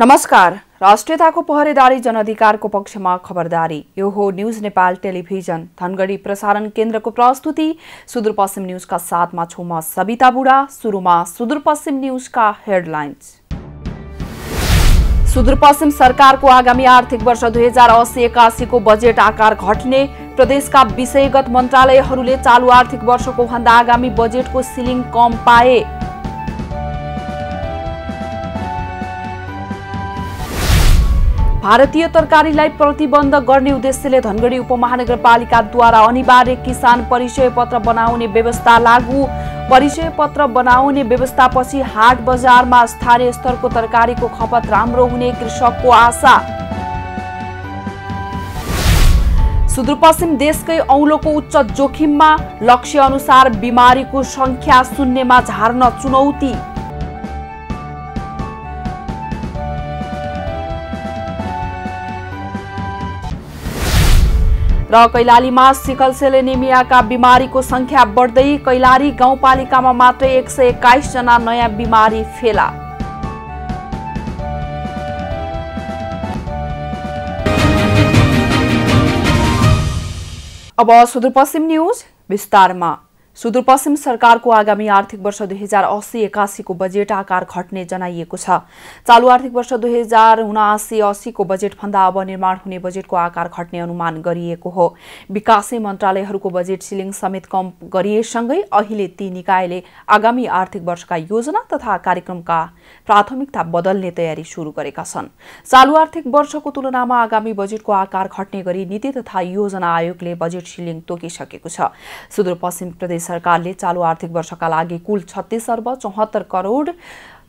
नमस्कार राष्ट्रियताको पहरेदारी जनअधिकारको पक्षमा खबरदारी यो हो न्युज नेपाल टेलिभिजन धनगढी प्रसारण केन्द्रको प्रस्तुति सुदूरपश्चिम न्युजका साथमा छु म सविता बुढा सुरुमा सुदूरपश्चिम न्युजका हेडलाइन्स सुदूरपश्चिम सरकारको आगामी आर्थिक वर्ष दुई हजार असी एकासीको बजेट आकार घट्ने प्रदेशका विषयगत मन्त्रालयहरूले चालु आर्थिक वर्षको भन्दा आगामी बजेटको सिलिङ कम पाए भारतीय तरकारीलाई प्रतिबन्ध गर्ने उद्देश्यले धनगढी उपमहानगरपालिकाद्वारा अनिवार्य किसान परिचय पत्र बनाउने व्यवस्था लागू परिचय पत्र बनाउने व्यवस्थापछि हाट बजारमा स्थानीय स्तरको तरकारीको खपत राम्रो हुने कृषकको आशा सुदूरपश्चिम देशकै औलोको उच्च जोखिममा लक्ष्य अनुसार बिमारीको सङ्ख्या शून्यमा झार्न चुनौती र कैलालीमा सिकल सेलेनिमियाका बिमारीको संख्या बढ्दै कैलाली गाउँपालिकामा मात्रै एक सय जना नयाँ बिमारी फेला अब सुदूरपश्चिम न्युज विस्तारमा सुदूरपश्चिम सरकारको आगामी आर्थिक वर्ष दुई हजार अस्सी एकासीको बजेट आकार घट्ने जनाइएको छ चालु आर्थिक वर्ष दुई हजार उनासी अस्सीको बजेटभन्दा अब निर्माण हुने बजेटको आकार घट्ने अनुमान गरिएको हो विकासी मन्त्रालयहरूको बजेट सिलिङ समेत कम गरिएसँगै अहिले ती निकायले आगामी आर्थिक वर्षका योजना तथा कार्यक्रमका प्राथमिकता बदल्ने तयारी शुरू गरेका छन् चालु आर्थिक वर्षको तुलनामा आगामी बजेटको आकार घट्ने गरी नीति तथा योजना आयोगले बजेट सिलिङ तोकिसकेको छ सुदूरपश्चिम प्रदेश सरकारले चालु आर्थिक वर्षका लागि कुल छत्तिस अर्ब चौहत्तर करोड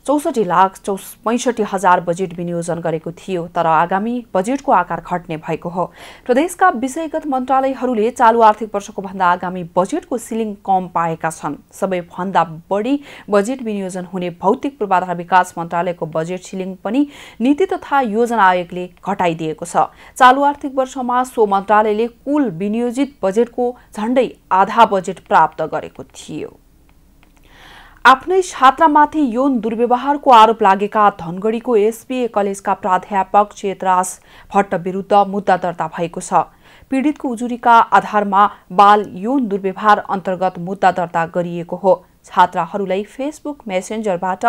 चौसठी लाख चौ पैँसठी हजार बजेट विनियोजन गरेको थियो तर आगामी बजेटको आकार घट्ने भएको हो प्रदेशका विषयगत मन्त्रालयहरूले चालु आर्थिक वर्षको भन्दा आगामी बजेटको सिलिङ कम पाएका छन् सबैभन्दा बढी बजेट विनियोजन हुने भौतिक पूर्वाधार विकास मन्त्रालयको बजेट सिलिङ पनि नीति तथा योजना आयोगले घटाइदिएको छ चालु आर्थिक वर्षमा सो मन्त्रालयले कुल विनियोजित बजेटको झण्डै आधा बजेट प्राप्त गरेको थियो आफ्नै छात्रामाथि यौन दुर्व्यवहारको आरोप लागेका धनगढीको एसपिए कलेजका प्राध्यापक चेतराज भट्ट विरुद्ध मुद्दा दर्ता भएको छ पीडितको उजुरीका आधारमा बाल यौन दुर्व्यवहार अन्तर्गत मुद्दा दर्ता गरिएको हो छात्राहरूलाई फेसबुक मेसेन्जरबाट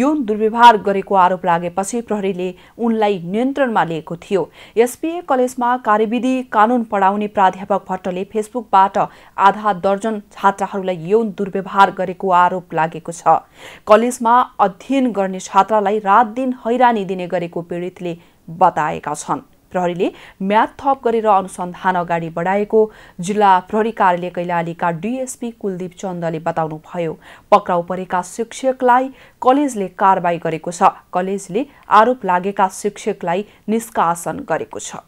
यौन दुर्व्यवहार गरेको आरोप लागेपछि प्रहरीले उनलाई नियन्त्रणमा लिएको थियो एसपिए कलेजमा कार्यविधि कानून पढाउने प्राध्यापक भट्टले फेसबुकबाट आधा दर्जन छात्राहरूलाई यौन दुर्व्यवहार गरेको आरोप लागेको छ कलेजमा अध्ययन गर्ने छात्रालाई रात दिन हैरानी दिने गरेको पीडितले बताएका छन् प्रहरीले म्याद थप गरेर अनुसन्धान अगाडि बढाएको जिल्ला प्रहरी कार्यालय कैलालीका डिएसपी कुलदीप चन्दले बताउनुभयो पक्राउ परेका शिक्षकलाई कलेजले कारवाही गरेको छ कलेजले आरोप लागेका शिक्षकलाई निष्कासन गरेको छ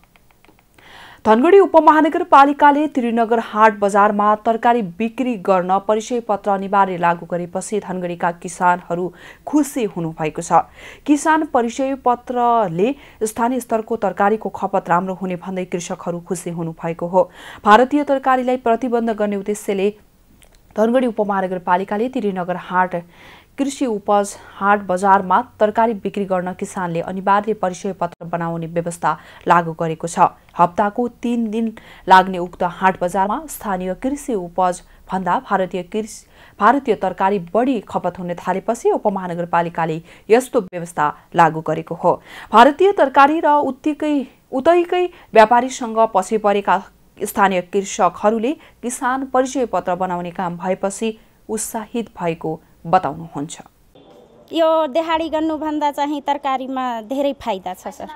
धनगढी उपमहानगरपालिकाले त्रिनगर हाट बजारमा तरकारी बिक्री गर्न परिचय पत्र अनिवार्य लागू गरेपछि धनगढीका किसानहरू खुसी हुनुभएको छ किसान परिचय पत्रले स्थानीय स्तरको तरकारीको खपत राम्रो हुने भन्दै कृषकहरू खुसी हुनुभएको हो भारतीय तरकारीलाई प्रतिबन्ध गर्ने उद्देश्यले धनगढी उपमहानगरपालिकाले त्रिनगर हाट कृषि उपज हाट बजारमा तरकारी बिक्री गर्न किसानले अनिवार्य परिचय पत्र बनाउने व्यवस्था लागू गरेको छ हप्ताको तीन दिन लाग्ने उक्त हाट बजारमा स्थानीय कृषि उपज भन्दा भारतीय कृषि भारतीय तरकारी बढी खपत हुन थालेपछि उपमहानगरपालिकाले यस्तो व्यवस्था लागू गरेको हो भारतीय तरकारी र उत्तिकै उतैकै व्यापारीसँग पछि परेका स्थानीय कृषकहरूले किसान परिचय पत्र बनाउने काम भएपछि उत्साहित भएको बताउनुहुन्छ यो देहाडी गर्नुभन्दा चाहिँ तरकारीमा धेरै फाइदा छ सर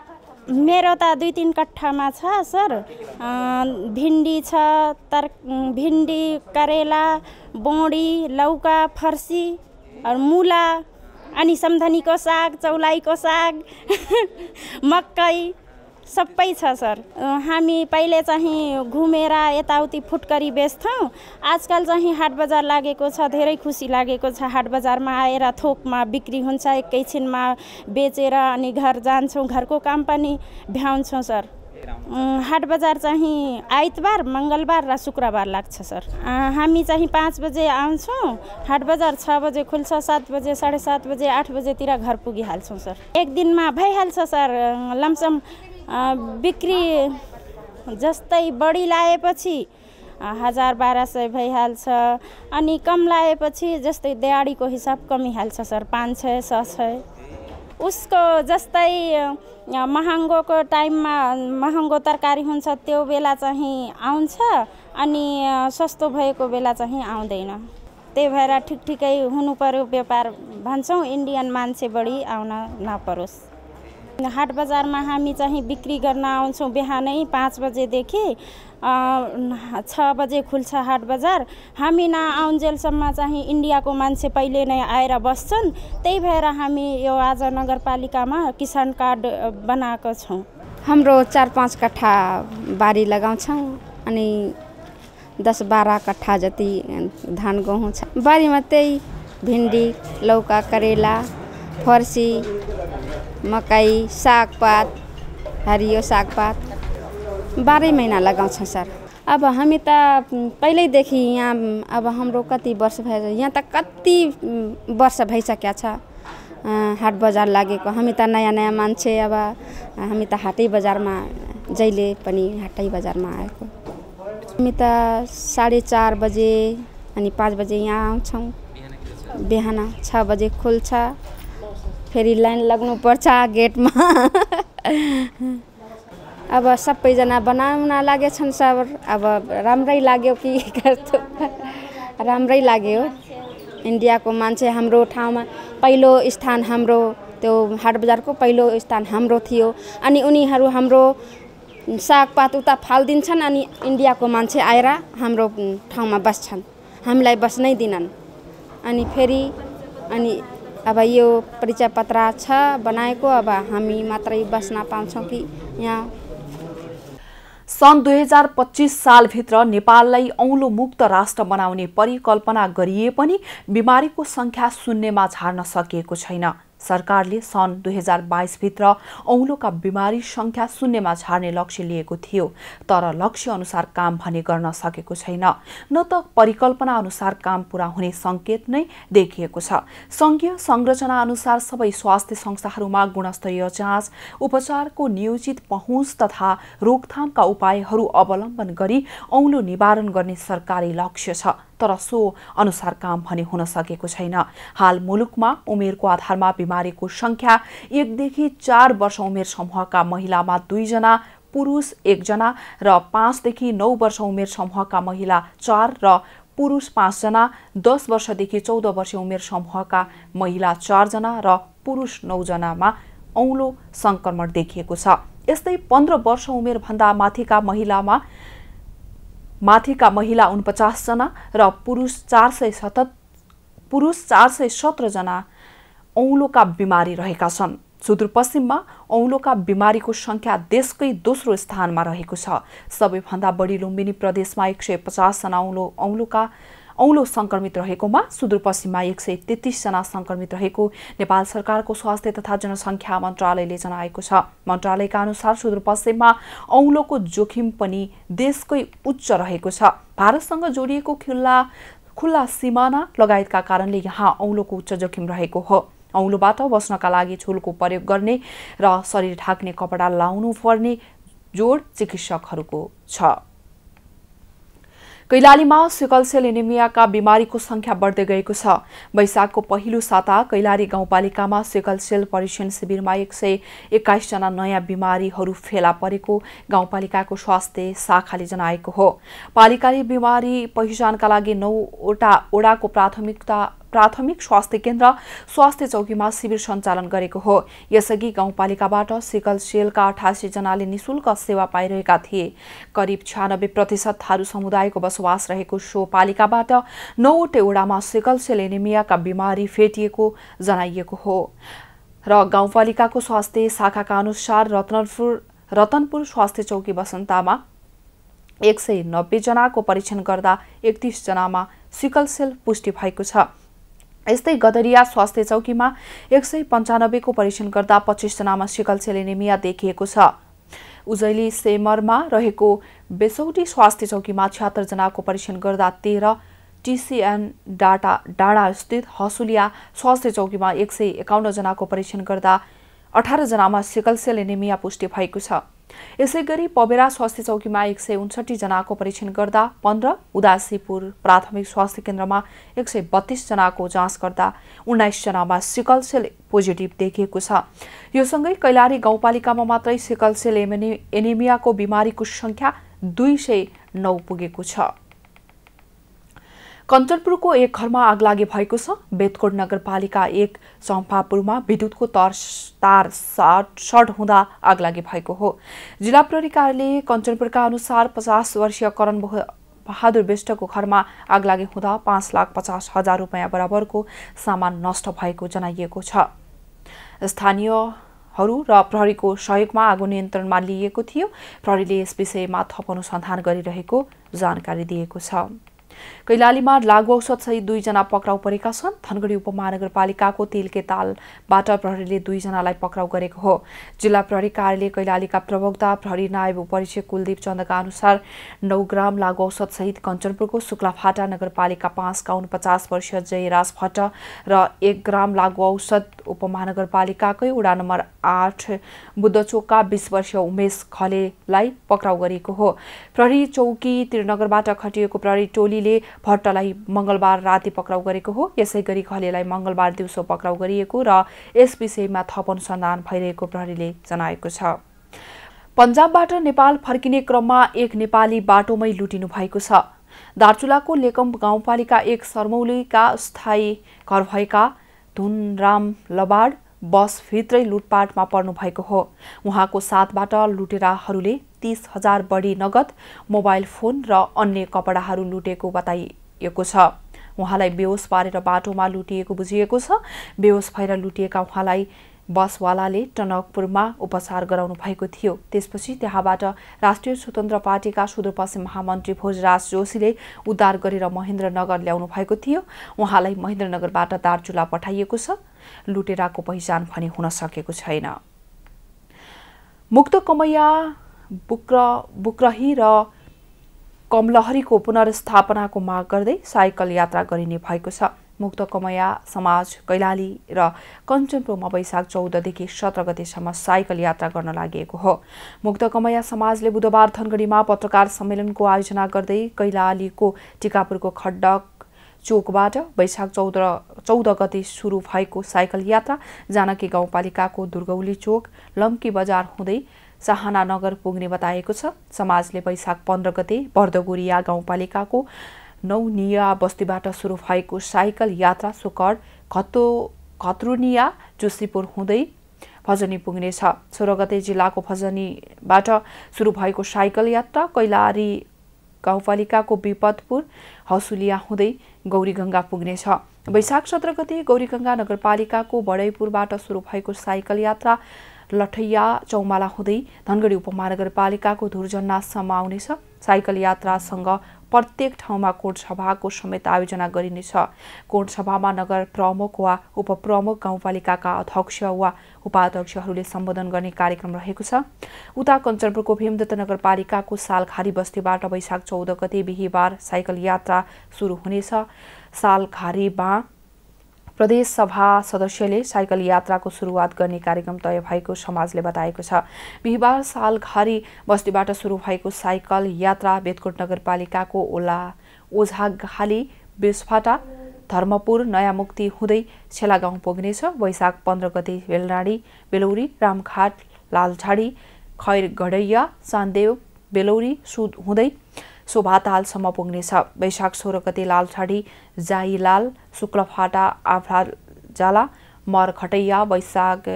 मेरो त दुई तिन कट्ठामा छ सर भिन्डी छ तर भिन्डी करेला बोडी लौका फर्सी मुला अनि सम्धनीको साग चौलाइको साग मकै सबै छ सर हामी पहिले चाहिँ घुमेर यताउति फुटकरी बेच्छौँ आजकल चाहिँ हाट बजार लागेको छ धेरै खुसी लागेको छ हाट बजारमा आएर थोकमा बिक्री हुन्छ एकैछिनमा बेचेर अनि घर जान्छौँ घरको काम पनि भ्याउँछौँ सर हाट बजार चाहिँ आइतबार मङ्गलबार र शुक्रबार लाग्छ सर हामी चाहिँ पाँच बजे आउँछौँ हाट बजार छ बजे खुल्छ सात बजे साढे सात बजे आठ बजेतिर घर पुगिहाल्छौँ सर एक दिनमा भइहाल्छ सर लमसम बिक्री जस्तै बढी लाएपछि हजार बाह्र सय भइहाल्छ अनि कम लाएपछि जस्तै दिहाडीको हिसाब कमिहाल्छ सर पाँच सय छ सय उसको जस्तै महँगोको टाइममा महँगो तरकारी हुन्छ त्यो बेला चाहिँ आउँछ अनि सस्तो भएको बेला चाहिँ आउँदैन त्यही भएर ठिक ठिकै हुनु पऱ्यो व्यापार भन्छौँ इन्डियन मान्छे बढी आउन नपरोस् हाट बजारमा हामी चाहिँ बिक्री गर्न आउँछौँ बिहानै पाँच बजेदेखि छ बजे खुल्छ हाट बजार हामी नआउन्जेलसम्म चाहिँ इन्डियाको मान्छे पहिले नै आएर बस्छन् त्यही भएर हामी यो आज नगरपालिकामा किसान कार्ड बनाएको छौँ हाम्रो चार पाँच कट्ठा बारी लगाउँछौँ अनि दस बाह्र कट्ठा जति धान गहुँ छ बारीमा त्यही भिन्डी लौका करेला फर्सी मकै सागपात हरियो सागपात बाह्रै महिना लगाउँछौँ सर अब हामी त पहिल्यैदेखि यहाँ अब हाम्रो कति वर्ष भयो यहाँ त कति वर्ष भइसकेको छ हाट बजार लागेको हामी त नयाँ नयाँ मान्छे अब हामी त हाटै बजारमा जहिले पनि हाटै बजारमा आएको हामी त साढे चार बजे अनि पाँच बजे यहाँ आउँछौँ बिहान छ बजे खुल्छ फेरि लाइन लाग्नुपर्छ गेटमा अब सबैजना बनाउन लागेछन् सर अब राम्रै लाग्यो कि कस्तो राम्रै लाग्यो इन्डियाको मान्छे हाम्रो ठाउँमा पहिलो स्थान हाम्रो त्यो हाट बजारको पहिलो स्थान हाम्रो थियो अनि उनीहरू हाम्रो सागपात उता फालिदिन्छन् अनि इन्डियाको मान्छे आएर हाम्रो ठाउँमा बस्छन् हामीलाई बस्नै दिनन् अनि फेरि अनि अब यो परिचय पत्र छ बनाएको अब हामी मात्रै बस्न पाउँछौँ कि यहाँ सन् दुई हजार पच्चिस सालभित्र नेपाललाई औँलो मुक्त राष्ट्र बनाउने परिकल्पना गरिए पनि बिमारीको सङ्ख्या शून्यमा झार्न सकिएको छैन सरकारले सन् दुई हजार बाइसभित्र औँलोका बिमारी सङ्ख्या शून्यमा झार्ने लक्ष्य लिएको थियो तर लक्ष्य अनुसार काम भने गर्न सकेको छैन न त परिकल्पना अनुसार काम पूरा हुने सङ्केत नै देखिएको छ सङ्घीय संरचना अनुसार सबै स्वास्थ्य संस्थाहरूमा गुणस्तरीय जाँच उपचारको नियोजित पहुँच तथा रोकथामका उपायहरू अवलम्बन गरी औँलो निवारण गर्ने सरकारी लक्ष्य छ तर सो अनुसार काम भने हुन सकेको छैन हाल मुलुकमा उमेरको आधारमा बिमारीको सङ्ख्या एकदेखि चार वर्ष उमेर समूहका महिलामा दुईजना पुरुष एकजना र पाँचदेखि नौ वर्ष उमेर समूहका महिला चार र पुरुष पाँचजना दस वर्षदेखि चौध वर्ष उमेर समूहका महिला चारजना र पुरुष नौजनामा औँलो सङ्क्रमण देखिएको छ यस्तै पन्ध्र वर्ष उमेरभन्दा माथिका महिलामा माथिका महिला उनपचासजना र पुरुष चार सय सत पुरुष चार सय सत्रजना औँलोका बिमारी रहेका छन् सुदूरपश्चिममा औँलोका बिमारीको सङ्ख्या देशकै दोस्रो स्थानमा रहेको छ सबैभन्दा बढी लुम्बिनी प्रदेशमा एक सय पचासजना औँलो औँलोका औँलो सङ्क्रमित रहेकोमा सुदूरपश्चिममा एक सय तेत्तिसजना सङ्क्रमित रहेको नेपाल सरकारको स्वास्थ्य तथा जनसङ्ख्या मन्त्रालयले जनाएको छ मन्त्रालयका अनुसार सुदूरपश्चिममा औँलोको जोखिम पनि देशकै उच्च रहेको छ भारतसँग जोडिएको खुल्ला खुल्ला सिमाना लगायतका कारणले यहाँ औँलोको उच्च जोखिम रहेको हो औँलोबाट बस्नका लागि छुलको प्रयोग गर्ने र शरीर ढाक्ने कपडा लाउनु पर्ने जोड चिकित्सकहरूको छ कैलालीमा सिकलसेल सेल एनिमियाका बिमारीको संख्या बढ्दै गएको छ वैशाखको पहिलो साता कैलाली गाउँपालिकामा सिकल परीक्षण शिविरमा एक सय एक्काइसजना नयाँ बिमारीहरू फेला परेको गाउँपालिकाको स्वास्थ्य शाखाले जनाएको हो पालिकाले बिमारी पहिचानका लागि नौवटा ओडाको प्राथमिकता प्राथमिक स्वास्थ्य केन्द्र स्वास्थ्य चौकीमा शिविर सञ्चालन गरेको हो यसअघि गाउँपालिकाबाट सिकल सेलका अठासी जनाले निशुल्क सेवा पाइरहेका थिए करिब छ्यानब्बे प्रतिशत थारू समुदायको बसोबास रहेको सो पालिकाबाट ओडामा सिकल सेल एनिमियाका बिमारी फेटिएको जनाइएको हो र गाउँपालिकाको स्वास्थ्य शाखाका अनुसार रत्नपुर रतनपुर स्वास्थ्य चौकी बसन्तामा एक सय नब्बेजनाको परीक्षण गर्दा एकतिसजनामा सिकल सेल पुष्टि भएको छ यस्तै गदरिया स्वास्थ्य चौकीमा एक सय पन्चानब्बेको परीक्षण गर्दा पच्चिसजनामा सिकल सेलेनेमिया देखिएको छ उजैली सेमरमा रहेको बेसौटी स्वास्थ्य चौकीमा छ्यात्तरजनाको परीक्षण गर्दा तेह्र टिसिएन डाटा डाँडास्थित हसुलिया स्वास्थ्य चौकीमा एक सय एकाउन्नजनाको परीक्षण गर्दा अठारजनामा सिकल सेलेनेमिया पुष्टि भएको छ यसै गरी पबेरा स्वास्थ्य चौकीमा एक सय उन्सठी जनाको परीक्षण गर्दा पन्ध्र उदासीपुर प्राथमिक स्वास्थ्य केन्द्रमा एक सय बत्तीस जनाको जाँच गर्दा उन्नाइसजनामा सिकल सेल पोजिटिभ देखिएको छ यो सँगै कैलाली गाउँपालिकामा मात्रै सिकल सेल एनिमियाको बिमारीको सङ्ख्या दुई सय नौ पुगेको छ कञ्चनपुरको एक घरमा आगलागी भएको छ बेतकोट नगरपालिका एक सम्फापुरमा विद्युतको तार तार सर्ट हुँदा आगलागी भएको हो जिल्ला प्रहरी कार्यालय कञ्चनपुरका अनुसार पचास वर्षीय करण बहादुर विष्टको घरमा आगलागी हुँदा पाँच लाख पचास हजार रुपियाँ बराबरको सामान नष्ट भएको जनाइएको छ स्थानीयहरू र प्रहरीको सहयोगमा आगो नियन्त्रणमा लिइएको थियो प्रहरीले यस विषयमा थप अनुसन्धान गरिरहेको जानकारी दिएको छ कैलालीमा लागु औषधसहित दुईजना पक्राउ परेका छन् धनगढी उपमहानगरपालिकाको तेलके तालबाट प्रहरीले दुईजनालाई पक्राउ गरेको हो जिल्ला प्रहरी कार्यालय कैलालीका प्रवक्ता प्रहरी नायब उपरीक्षक कुलदीप चन्दका अनुसार नौ ग्राम लागु सहित कञ्चनपुरको शुक्लाफाटा नगरपालिका पाँचका उनपचास वर्षीय जयराज भट्ट र एक ग्राम लागु औषध उपमहानगरपालिकाकै वडा नम्बर आठ बुद्धचोकका बिस वर्षीय उमेश खलेलाई पक्राउ गरिएको हो प्रहरी चौकी त्रिनगरबाट खटिएको प्रहरी टोली प्रहरीले भट्टलाई मङ्गलबार राति पक्राउ गरेको हो यसै गरी घलेलाई मङ्गलबार दिउँसो पक्राउ गरिएको र यस विषयमा थप अनुसन्धान भइरहेको प्रहरीले जनाएको छ पन्जाबबाट नेपाल फर्किने क्रममा एक नेपाली बाटोमै लुटिनु भएको छ दार्चुलाको लेकम गाउँपालिका एक सर्मौलीका स्थायी घर भएका धुनराम लबाड बस भित्रै लुटपाटमा पर्नु भएको हो उहाँको साथबाट लुटेराहरूले तीस हजार बढी नगद मोबाइल फोन र अन्य कपडाहरू लुटेको बताइएको छ उहाँलाई बेहोस पारेर बाटोमा लुटिएको बुझिएको छ बेहोस भएर लुटिएका उहाँलाई बसवालाले टनकपुरमा उपचार गराउनु भएको थियो त्यसपछि त्यहाँबाट राष्ट्रिय स्वतन्त्र पार्टीका सुदूरपश्चिम महामन्त्री भोजराज जोशीले उद्धार गरेर महेन्द्रनगर ल्याउनु भएको थियो उहाँलाई महेन्द्रनगरबाट दार्चुला पठाइएको छ लुटेराको पहिचान भने हुन सकेको छैन मुक्त कमैया बुक्र बुक्रही र कमलहरीको पुनर्स्थापनाको माग गर्दै साइकल यात्रा गरिने भएको छ मुक्त कमया समाज कैलाली र कञ्चनपुरमा वैशाख चौधदेखि सत्र गतेसम्म साइकल यात्रा गर्न लागि हो मुक्त कमया समाजले बुधबार धनगढीमा पत्रकार सम्मेलनको आयोजना गर्दै कैलालीको टिकापुरको खड्डक चोकबाट वैशाख चौध चौध गते सुरु भएको साइकल यात्रा जानकी गाउँपालिकाको दुर्गौली चोक लम्की बजार हुँदै नगर पुग्ने बताएको छ समाजले वैशाख पन्ध्र गते बर्दगोरिया गाउँपालिकाको नौनिया बस्तीबाट सुरु भएको साइकल यात्रा सुकर खतो खत्रुनिया जोशीपुर हुँदै भजनी पुग्नेछ सोह्र गते जिल्लाको भजनीबाट सुरु भएको साइकल यात्रा कैलारी गाउँपालिकाको विपदपुर हसुलिया हुँदै गौरीगङ्गा पुग्नेछ वैशाख सत्र गते गौरीगङ्गा नगरपालिकाको बडैपुरबाट सुरु भएको साइकल यात्रा लठैया चौमाला हुँदै धनगढी उपमहानगरपालिकाको धुर्जन्नासम्म आउनेछ साइकल यात्रासँग प्रत्येक ठाउँमा कोट सभाको समेत आयोजना गरिनेछ कोट सभामा नगर प्रमुख वा उपप्रमुख गाउँपालिकाका अध्यक्ष वा उपाध्यक्षहरूले सम्बोधन गर्ने कार्यक्रम रहेको छ उता कञ्चनपुरको भीमदत्त नगरपालिकाको सालखारी बस्तीबाट वैशाख चौध गते बिहिबार साइकल यात्रा सुरु हुनेछ बाँ प्रदेश सभा सदस्यले साइकल यात्राको सुरुवात गर्ने कार्यक्रम तय भएको समाजले बताएको छ बिहिबार सालघारी बस्तीबाट सुरु भएको साइकल यात्रा बेतकोट नगरपालिकाको ओला ओझा ओझाघाली बेसफाटा धर्मपुर नयाँ मुक्ति हुँदै छेलागाउँ पुग्नेछ वैशाख पन्ध्र गते बेलडाडी बेलौरी रामघाट लालझाडी खैर घडैया चान्देव बेलौरी सुद हुँदै शोभा तालसम्म पुग्नेछ वैशाख सोह्र गते लालछाडी जाइलाल शुक्लफाटा आभ्राजाला मरखटैया वैशाख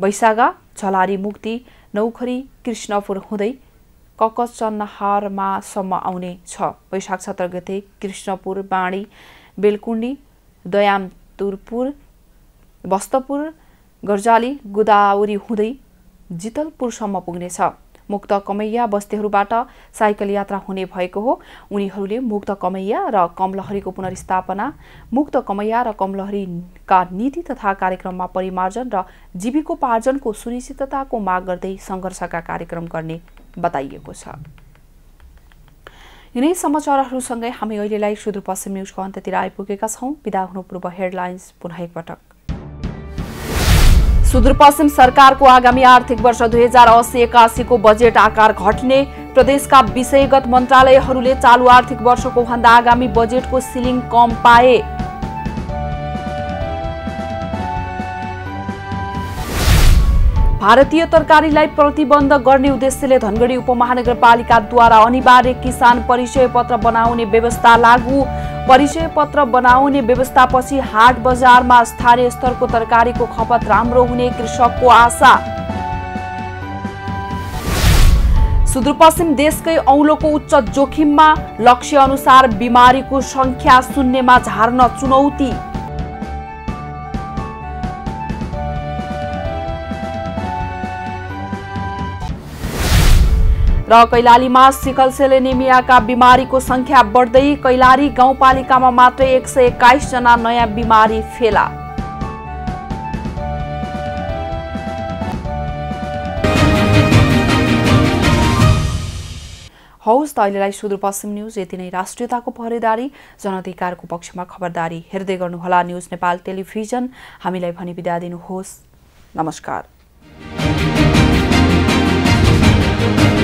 वैशागा झलारी मुक्ति नौखरी कृष्णपुर हुँदै ककचन्नहारमासम्म आउने छ वैशाख सत्र गते कृष्णपुर बाँडी बेलकुण्डी दयामतुरपुर बस्तपुर गर्जाली गोदावरी हुँदै जितलपुरसम्म पुग्नेछ मुक्त कमैया बस्तीहरूबाट साइकल यात्रा हुने भएको हो उनीहरूले मुक्त कमैया र कमलहरीको पुनर्स्थापना मुक्त कमैया र कमलहरीका नीति तथा कार्यक्रममा परिमार्जन र जीविकोपार्जनको सुनिश्चितताको माग गर्दै सङ्घर्षका कार्यक्रम गर्ने बताइएको छ यिनै समाचारहरूसँगै हामी अहिलेलाई सुदूरपश्चिम न्युजको अन्त्यतिर आइपुगेका छौँ बिदा हुनु पूर्व हेडलाइन्स पुनः एकपटक सुदूरपश्चिम सरकारको आगामी आर्थिक वर्ष दुई हजार अस्सी एकासीको बजेट आकार घट्ने प्रदेशका विषयगत मन्त्रालयहरूले चालु आर्थिक वर्षको भन्दा आगामी बजेटको सिलिङ कम पाए भारतीय तरकारीलाई प्रतिबन्ध गर्ने उद्देश्यले धनगढी उपमहानगरपालिकाद्वारा अनिवार्य किसान परिचय पत्र बनाउने व्यवस्था लागू परिचय पत्र बनाउने व्यवस्थापछि हाट बजारमा स्थानीय स्तरको तरकारीको खपत राम्रो हुने कृषकको आशा सुदूरपश्चिम देशकै औलोको उच्च जोखिममा लक्ष्य अनुसार बिमारीको संख्या शून्यमा झार्न चुनौती र कैलालीमा सिकल सेलेनिमियाका बिमारीको संख्या बढ्दै कैलाली गाउँपालिकामा मात्रै एक सय एक्काइसजना नयाँ बिमारी फेला हौस् त अहिलेलाई सुदूरपश्चिम न्युज यति नै राष्ट्रियताको पहरेदारी जनअधिकारको पक्षमा खबरदारी हेर्दै गर्नुहोला न्युज नेपाल टेलिभिजन हामीलाई भनी बिदा दिनुहोस् नमस्कार